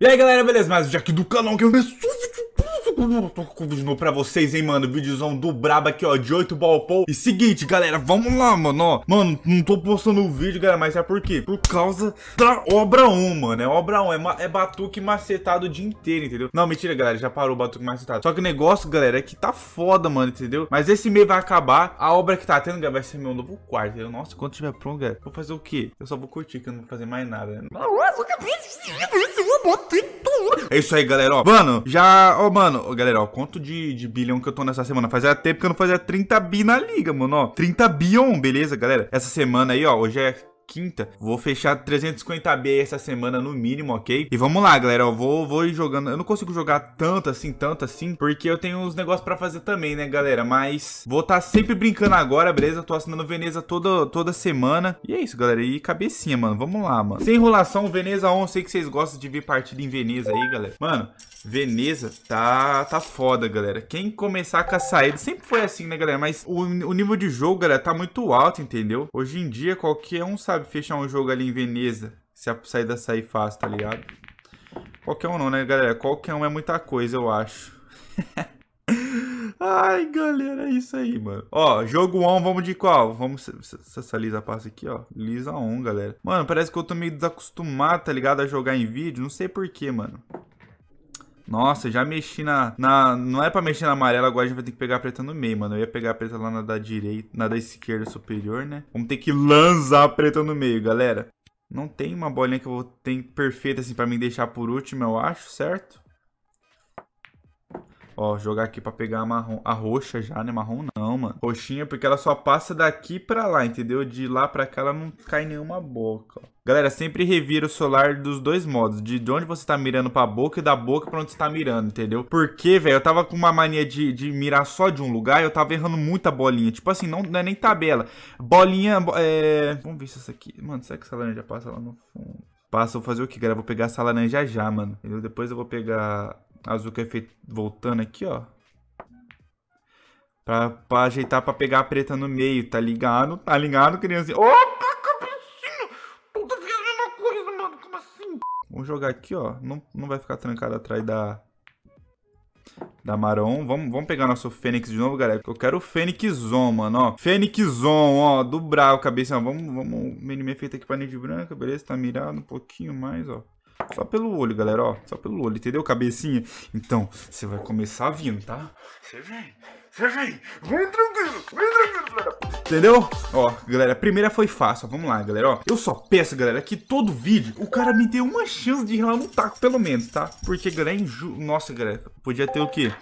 E aí galera, beleza? Mais um dia aqui do canal que eu me com vídeo pra vocês, hein, mano Vídeozão do braba aqui, ó, de 8 ball E seguinte, galera, vamos lá, mano, ó Mano, não tô postando o vídeo, galera, mas é por quê? Por causa da obra 1, mano É obra 1, é, é batuque macetado o dia inteiro, entendeu? Não, mentira, galera, já parou o batuque macetado Só que o negócio, galera, é que tá foda, mano, entendeu? Mas esse mês vai acabar A obra que tá tendo, galera, vai ser meu novo quarto, entendeu? Nossa, quando tiver pronto, galera, vou fazer o quê? Eu só vou curtir, que eu não vou fazer mais nada, né? É isso aí, galera, ó Mano, já, ó, mano ó, galera, ó, quanto de, de bilhão que eu tô nessa semana? Fazia tempo que eu não fazia 30 bi na liga, mano, ó. 30 bilhão, beleza, galera? Essa semana aí, ó, hoje é quinta. Vou fechar 350B essa semana no mínimo, ok? E vamos lá, galera. Eu vou, vou jogando. Eu não consigo jogar tanto assim, tanto assim, porque eu tenho uns negócios pra fazer também, né, galera? Mas vou estar tá sempre brincando agora, beleza? Tô assinando Veneza toda, toda semana. E é isso, galera. E cabecinha, mano. Vamos lá, mano. Sem enrolação, Veneza 1. Eu sei que vocês gostam de ver partida em Veneza aí, galera. Mano, Veneza tá, tá foda, galera. Quem começar com a saída, sempre foi assim, né, galera? Mas o, o nível de jogo, galera, tá muito alto, entendeu? Hoje em dia, qualquer um sabe sabe fechar um jogo ali em Veneza, se a saída sair fácil, tá ligado? Qualquer um não, né, galera? Qualquer um é muita coisa, eu acho. Ai, galera, é isso aí, mano. Ó, jogo on, vamos de qual? Vamos. se essa Lisa passa aqui, ó. Lisa on, galera. Mano, parece que eu tô meio desacostumado, tá ligado? A jogar em vídeo. Não sei porquê, mano. Nossa, já mexi na, na. Não é pra mexer na amarela, agora a gente vai ter que pegar a preta no meio, mano. Eu ia pegar a preta lá na da direita, na da esquerda superior, né? Vamos ter que lançar a preta no meio, galera. Não tem uma bolinha que eu vou ter perfeita assim pra me deixar por último, eu acho, certo? Ó, jogar aqui pra pegar a marrom. A roxa já, né? Marrom não, mano. Roxinha, porque ela só passa daqui pra lá, entendeu? De lá pra cá ela não cai nenhuma boca. Galera, sempre revira o solar dos dois modos. De onde você tá mirando pra boca e da boca pra onde você tá mirando, entendeu? Porque, velho, eu tava com uma mania de, de mirar só de um lugar e eu tava errando muita bolinha. Tipo assim, não, não é nem tabela. Bolinha, é... Vamos ver se essa aqui... Mano, será que essa laranja passa lá no fundo? Passa, vou fazer o que, galera? Vou pegar essa laranja já, mano. Entendeu? Depois eu vou pegar azul que é feito voltando aqui, ó. Pra, pra ajeitar pra pegar a preta no meio, tá ligado? Tá ligado, criança? Opa, cabecinho! Toda vez a mesma coisa, mano, como assim? Vamos jogar aqui, ó. Não, não vai ficar trancado atrás da... Da Maron. Vamos, vamos pegar nosso Fênix de novo, galera. Eu quero o Fênixon, mano, ó. Fênixon, ó. Do brau, cabeça. Vamos, vamos. Mini feito aqui pra de branca, beleza? Tá mirado um pouquinho mais, ó. Só pelo olho, galera, ó. Só pelo olho, entendeu? Cabecinha. Então, você vai começar vindo, tá? Você vem. Você vem. Vem tranquilo. Vem tranquilo, galera. Entendeu? Ó, galera, a primeira foi fácil. Ó, vamos lá, galera, ó. Eu só peço, galera, que todo vídeo o cara me dê uma chance de ir lá no taco, pelo menos, tá? Porque, galera, é injusto. Nossa, galera, podia ter o quê?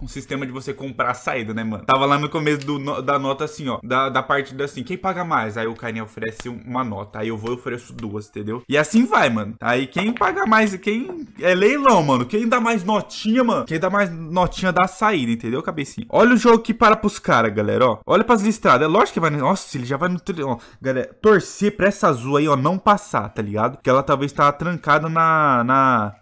um sistema de você comprar a saída, né, mano? Tava lá no começo do, da nota assim, ó. Da, da parte da assim, quem paga mais? Aí o carinha oferece uma nota. Aí eu vou e ofereço duas, entendeu? E assim vai, mano. Aí quem paga mais, quem. É leilão, mano. Quem dá mais notinha, mano. Quem dá mais notinha dá a saída, entendeu, cabecinha? Olha o jogo que para pros caras, galera, ó. Olha pras listradas. É lógico que vai. Nossa, ele já vai no. Ó, galera, torcer pra essa azul aí, ó, não passar, tá ligado? Porque ela talvez tava tá trancada na. na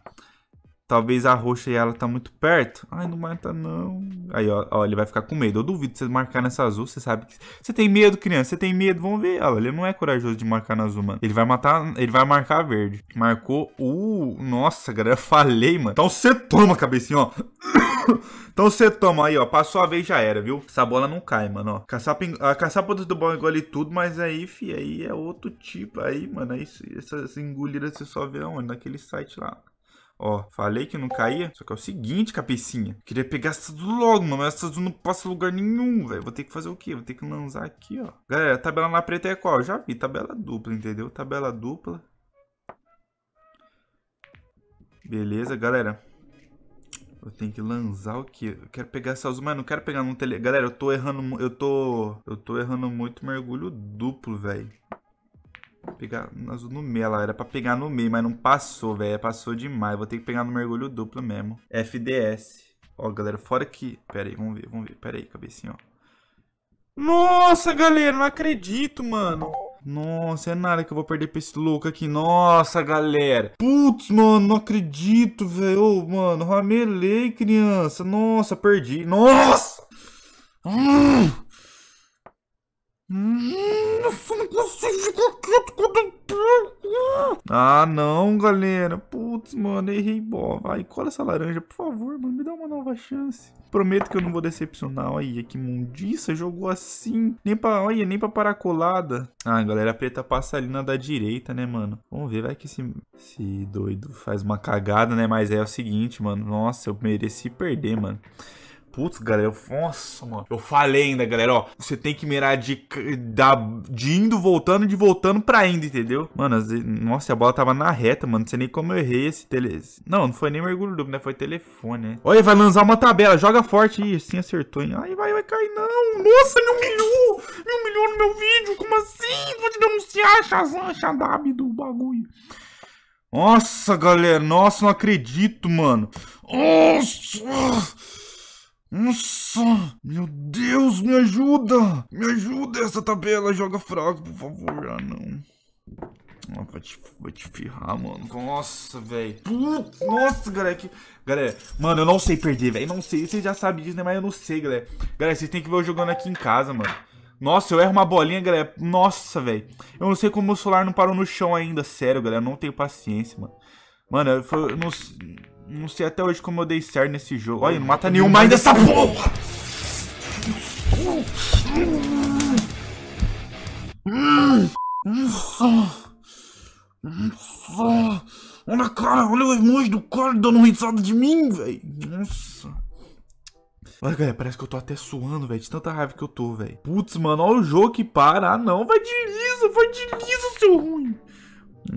Talvez a roxa e ela tá muito perto. Ai, não mata não. Aí, ó, ó, ele vai ficar com medo. Eu duvido você marcar nessa azul, você sabe que... Você tem medo, criança? Você tem medo? Vamos ver. Olha, ele não é corajoso de marcar na azul, mano. Ele vai matar... Ele vai marcar verde. Marcou... Uh, nossa, galera, falei, mano. Então você toma, cabecinha, ó. Então você toma aí, ó. Passou a vez, já era, viu? Essa bola não cai, mano, ó. Caçapa, a caçapa do bom engole tudo, mas aí, fi, aí é outro tipo. Aí, mano, aí, essas engolidas você só vê onde? Naquele site lá. Ó, falei que não caía. Só que é o seguinte, cabecinha. Queria pegar essa tudo logo, mano. Mas essa tudo não passa lugar nenhum, velho. Vou ter que fazer o quê? Vou ter que lançar aqui, ó. Galera, tabela na preta é qual? Eu já vi. Tabela dupla, entendeu? Tabela dupla. Beleza, galera. Eu tenho que lançar o quê? Eu quero pegar essa azul, mas não quero pegar no tele... Galera, eu tô errando... Eu tô... Eu tô errando muito mergulho duplo, velho. Pegar no meio, lá. Era pra pegar no meio, mas não passou, velho. Passou demais. Vou ter que pegar no mergulho duplo mesmo. FDS. Ó, galera, fora que... Pera aí, vamos ver, vamos ver. Pera aí, cabecinha, ó. Nossa, galera, não acredito, mano. Nossa, é nada que eu vou perder pra esse louco aqui. Nossa, galera. Putz, mano, não acredito, velho. Ô, mano, ramelei, criança. Nossa, perdi. Nossa! Hum! Nossa, hum, não consigo ficar quieto quando Ah, não, galera. Putz, mano, errei boa. Vai, cola essa laranja, por favor, mano. Me dá uma nova chance. Prometo que eu não vou decepcionar. Olha, que mundiça. Jogou assim. Nem pra, olha, nem pra parar colada. Ah, galera, a preta passa ali na da direita, né, mano? Vamos ver, vai que esse, esse doido faz uma cagada, né? Mas é o seguinte, mano. Nossa, eu mereci perder, mano. Putz, galera, eu, nossa, mano. Eu falei ainda, galera, ó. Você tem que mirar de, da, de indo, voltando, de voltando pra indo, entendeu? Mano, as, nossa, a bola tava na reta, mano. Não sei nem como eu errei esse tele... Não, não foi nem mergulho duplo, né? Foi telefone, né? Olha, vai lançar uma tabela. Joga forte. Ih, assim acertou, hein? Ai, vai, vai cair, não. Nossa, me humilhou. Me humilhou no meu vídeo. Como assim? Vou te denunciar, Shazam, Shadab do bagulho. Nossa, galera. Nossa, não acredito, mano. Nossa. Nossa! Meu Deus, me ajuda! Me ajuda! Essa tabela joga fraco, por favor. Ah, não. Ah, vai, te, vai te ferrar, mano. Nossa, velho. Nossa, galera. Que... Galera, mano, eu não sei perder, velho. Não sei. Vocês já sabem disso, né? Mas eu não sei, galera. Galera, vocês têm que ver eu jogando aqui em casa, mano. Nossa, eu erro uma bolinha, galera. Nossa, velho. Eu não sei como o celular não parou no chão ainda. Sério, galera. Eu não tenho paciência, mano. Mano, eu, eu não... Não sei até hoje como eu dei certo nesse jogo. Olha, não mata nenhuma ainda essa porra! Olha a cara, olha o emoji do cara dando risada de mim, velho. Nossa. Olha, galera, parece que eu tô até suando, velho, de tanta raiva que eu tô, velho. Putz, mano, olha o jogo que para. Ah, não, vai de lisa, vai de lisa.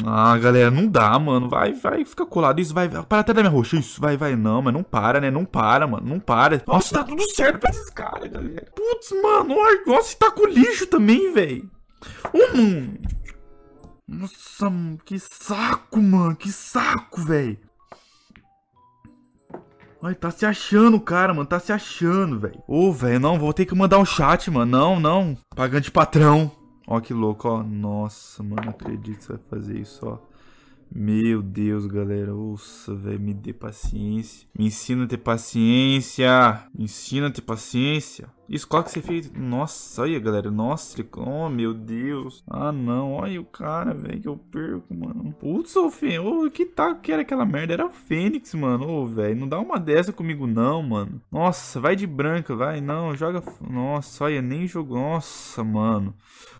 Ah, galera, não dá, mano. Vai, vai, fica colado. Isso vai, vai. Para até da minha roxa. Isso vai, vai. Não, mas não para, né? Não para, mano. Não para. Nossa, tá tudo certo pra esses caras, galera. Putz, mano. Nossa, e tá com lixo também, velho. Hum. Nossa, mano, que saco, mano. Que saco, velho. Ai, tá se achando, cara, mano. Tá se achando, velho. Ô, velho, não. Vou ter que mandar um chat, mano. Não, não. Pagante patrão. Ó que louco, ó. Nossa, mano, não acredito que você vai fazer isso, ó. Meu Deus, galera. Ouça, velho. Me dê paciência. Me ensina a ter paciência. Me ensina a ter paciência. Isso, que você fez? Nossa, olha, galera. Nossa, ele... oh, meu Deus. Ah, não. Olha o cara, velho, que eu perco, mano. Putz, o fênix? oh, que taco tá, que era aquela merda? Era o Fênix, mano. Ô, oh, velho, não dá uma dessa comigo, não, mano. Nossa, vai de branca, vai. Não, joga... Nossa, olha, nem jogou. Nossa, mano.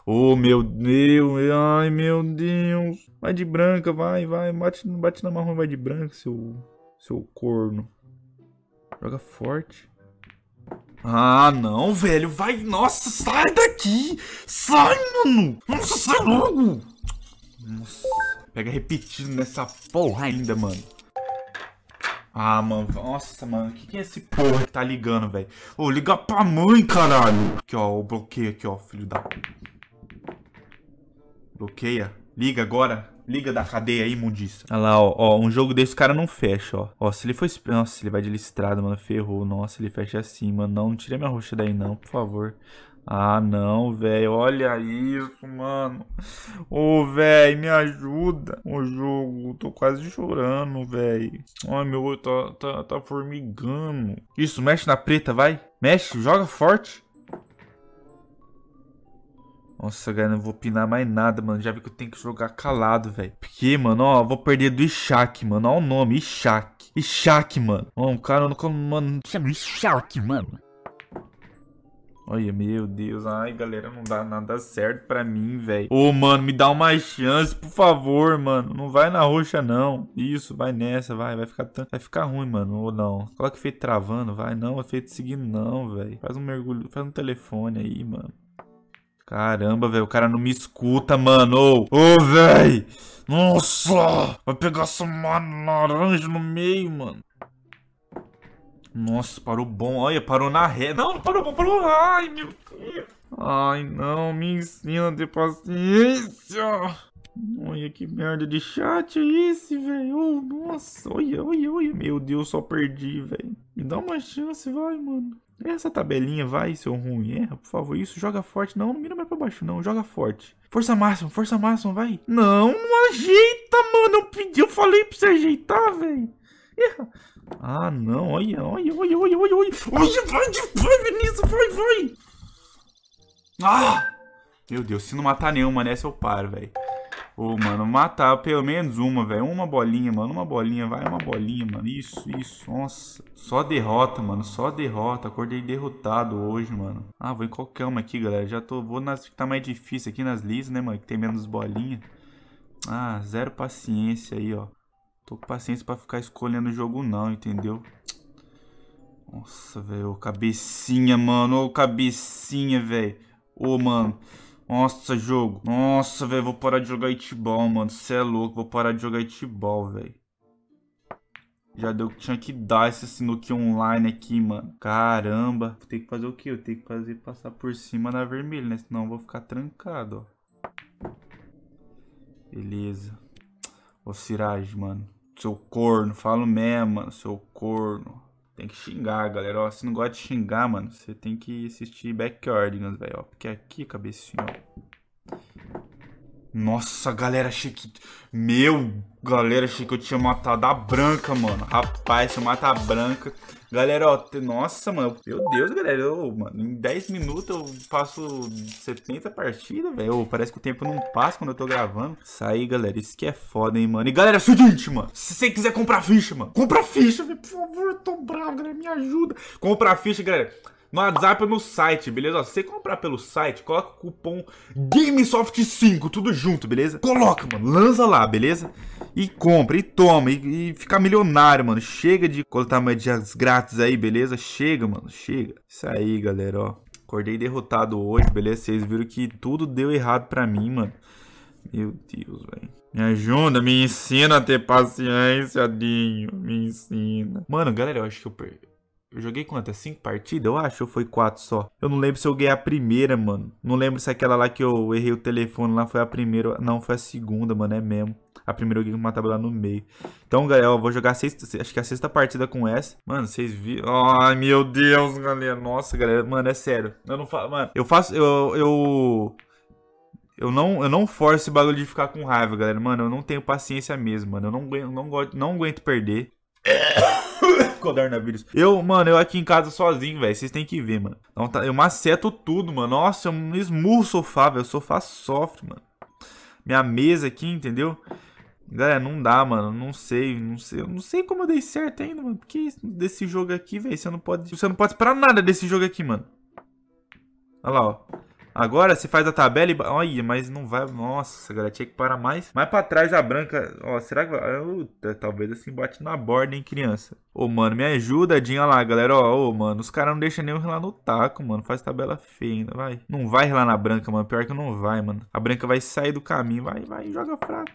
Ô, oh, meu Deus. Ai, meu Deus. Vai de branca, vai, vai. Bate, bate na marrom, vai de branca, seu... Seu corno. Joga forte. Ah, não, velho. Vai. Nossa, sai daqui. Sai, mano. Nossa, sai logo. Nossa. Pega repetido nessa porra ainda, mano. Ah, mano. Nossa, mano. Que que é esse porra que tá ligando, velho? Ô, liga pra mãe, caralho. Aqui, ó. O bloqueio aqui, ó. Filho da... Bloqueia. Liga agora. Liga da cadeia imundícia. Olha lá, ó, ó, Um jogo desse o cara não fecha, ó. Ó, se ele for. Nossa, ele vai de listrado, mano. Ferrou. Nossa, ele fecha assim, mano. Não, não tira minha roxa daí, não, por favor. Ah, não, velho. Olha isso, mano. Ô, oh, velho, me ajuda. O jogo, tô quase chorando, velho. Ai, meu olho tá, tá, tá formigando. Isso, mexe na preta, vai. Mexe, joga forte. Nossa, galera, não vou opinar mais nada, mano. Já vi que eu tenho que jogar calado, velho. Porque, mano, ó, vou perder do Ishak, mano. Ó o nome, Ishak. Ishak, mano. Ó, o cara, não, mano, chama Ishak, mano. Olha, meu Deus. Ai, galera, não dá nada certo pra mim, velho. Ô, mano, me dá uma chance, por favor, mano. Não vai na roxa, não. Isso, vai nessa, vai. Vai ficar, vai ficar ruim, mano. Ou não. Coloca efeito travando, vai. Não, efeito seguindo, não, velho. Faz um mergulho, faz um telefone aí, mano. Caramba, velho, o cara não me escuta, mano. Ô, oh, velho! Nossa! Vai pegar essa laranja no meio, mano. Nossa, parou bom. Olha, parou na ré. Não, parou bom, parou. Ai, meu Deus. Ai, não, me ensina a ter paciência. Olha que merda de chat é esse, velho. Oh, nossa, olha, olha, olha. Meu Deus, só perdi, velho. Me dá uma chance, vai, mano. Essa tabelinha vai, seu ruim, erra, por favor. Isso, joga forte. Não, não mira mais pra baixo, não. Joga forte. Força máxima, força máxima, vai. Não, não ajeita, mano. Eu pedi, eu falei pra você ajeitar, velho. Erra. Ah, não. Olha, olha, olha, olha, olha, olha. Olha, vai, vai, Vinícius, vai, vai. Ah! Meu Deus, se não matar nenhuma nessa, né, eu paro, velho. Ô, mano, matar pelo menos uma, velho. Uma bolinha, mano. Uma bolinha, vai. Uma bolinha, mano. Isso, isso. Nossa. Só derrota, mano. Só derrota. Acordei derrotado hoje, mano. Ah, vou em qualquer uma aqui, galera. Já tô... Vou nas que tá mais difícil aqui, nas lisas, né, mano? Que tem menos bolinha. Ah, zero paciência aí, ó. Tô com paciência pra ficar escolhendo o jogo não, entendeu? Nossa, velho. Cabecinha, mano. Ô, cabecinha, velho. Ô, mano. Nossa, jogo. Nossa, velho, vou parar de jogar Itball mano. Você é louco, vou parar de jogar Itball velho. Já deu que tinha que dar esse sinuque online aqui, mano. Caramba. Vou ter que fazer o quê? Eu tenho que fazer passar por cima na vermelha, né? Senão eu vou ficar trancado, ó. Beleza. Ô, Siraj, mano. Seu corno, falo mesmo, mano. Seu corno. Tem que xingar, galera. Ó, se não gosta de xingar, mano, você tem que assistir Backyardigans, velho. Porque aqui, cabecinho, ó. Nossa, galera, achei que... Meu, galera, achei que eu tinha matado a branca, mano. Rapaz, se eu matar a branca, Galera, ó, nossa, mano, meu Deus, galera, eu, mano, em 10 minutos eu passo 70 partidas, velho. Parece que o tempo não passa quando eu tô gravando. Isso aí, galera, isso que é foda, hein, mano. E galera, é o seguinte, mano, se você quiser comprar ficha, mano, compra ficha, velho, por favor, eu tô bravo, galera, me ajuda. Compra ficha, galera no WhatsApp ou no site, beleza? Ó, se você comprar pelo site, coloca o cupom GameSoft5, tudo junto, beleza? Coloca, mano, lança lá, beleza? E compra, e toma, e, e fica milionário, mano. Chega de coletar moedas grátis aí, beleza? Chega, mano, chega. Isso aí, galera, ó. Acordei derrotado hoje, beleza? Vocês viram que tudo deu errado pra mim, mano. Meu Deus, velho. Me ajuda, me ensina a ter paciência, Dinho. Me ensina. Mano, galera, eu acho que eu perdi. Eu joguei quantas? É cinco partidas, eu acho? Ou foi quatro só? Eu não lembro se eu ganhei a primeira, mano. Não lembro se aquela lá que eu errei o telefone lá foi a primeira. Não, foi a segunda, mano, é mesmo. A primeira eu ganhei com uma tabela no meio. Então, galera, eu vou jogar a sexta, acho que é a sexta partida com essa. Mano, vocês viram? Ai, meu Deus, galera. Nossa, galera. Mano, é sério. Eu não faço... Mano, eu faço... Eu... eu... Eu não, eu não forço esse bagulho de ficar com raiva, galera. Mano, eu não tenho paciência mesmo, mano. Eu não, aguento, não, gosto, não aguento perder. coronavírus. Eu, mano, eu aqui em casa sozinho, velho. Vocês têm que ver, mano. Então tá, eu maceto tudo, mano. Nossa, eu esmurro o sofá, velho. O sofá sofre, mano. Minha mesa aqui, entendeu? Galera, não dá, mano. Não sei, não sei. Eu não sei como eu dei certo ainda, mano. Porque desse jogo aqui, velho, você não pode. Você não pode esperar nada desse jogo aqui, mano. Olha lá, ó. Agora se faz a tabela e. Olha, mas não vai. Nossa, galera, tinha que parar mais. Mais pra trás a branca. Ó, será que vai. Uta, talvez assim bate na borda, hein, criança. Ô, mano, me ajuda, Dinha lá, galera. Ó, ô, mano, os caras não deixam nem eu relar no taco, mano. Faz tabela feia ainda, vai. Não vai relar na branca, mano. Pior que não vai, mano. A branca vai sair do caminho. Vai, vai, joga fraco.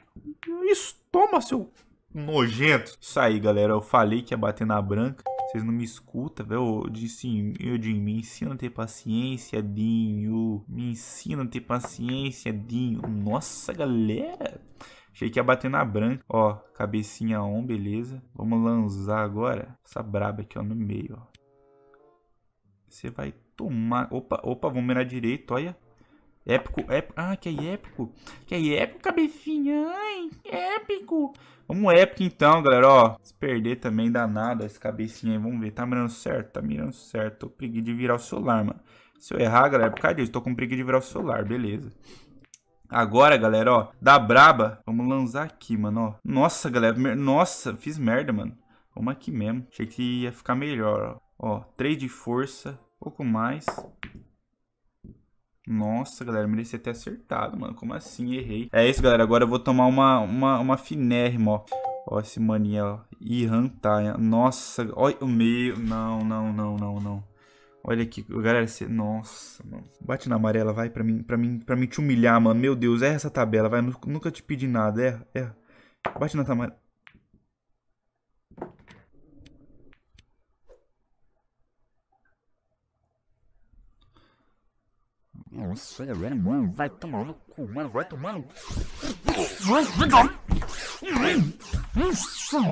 Isso, toma, seu nojento. Isso aí, galera. Eu falei que ia bater na branca vocês não me escutam, velho. Eu disse, eu de me ensina a ter paciência, Dinho. Me ensina a ter paciência, Dinho. Nossa, galera. Achei que ia bater na branca. Ó, cabecinha on, beleza. Vamos lançar agora essa braba aqui, ó, no meio, ó. Você vai tomar... Opa, opa, vamos mirar direito, olha. Épico, épico. Ah, que é épico. Que é épico, cabecinha. Ai, épico. Vamos épico então, galera, ó. Se perder também dá nada esse cabecinha aí. Vamos ver. Tá mirando certo? Tá mirando certo. Tô preguiça de virar o celular, mano. Se eu errar, galera, é por causa disso. Tô com preguiça de virar o celular, beleza. Agora, galera, ó. Da braba. Vamos lançar aqui, mano, ó. Nossa, galera. Nossa, fiz merda, mano. Vamos aqui mesmo. Achei que ia ficar melhor, ó. Ó, 3 de força. Pouco mais. Nossa, galera, merecia ter acertado, mano. Como assim? Errei. É isso, galera. Agora eu vou tomar uma, uma, uma finérrima, ó. Ó, esse maninho, ó. Ihan Taia. Nossa, olha o meio. Não, não, não, não, não. Olha aqui, galera, você... Nossa, mano. Bate na amarela, vai, pra mim, pra mim, pra mim te humilhar, mano. Meu Deus, erra essa tabela, vai. Nunca te pedi nada, erra, erra. Bate na amarela. Nossa, velho, mano, vai tomar no cu, mano, vai tomar no cu.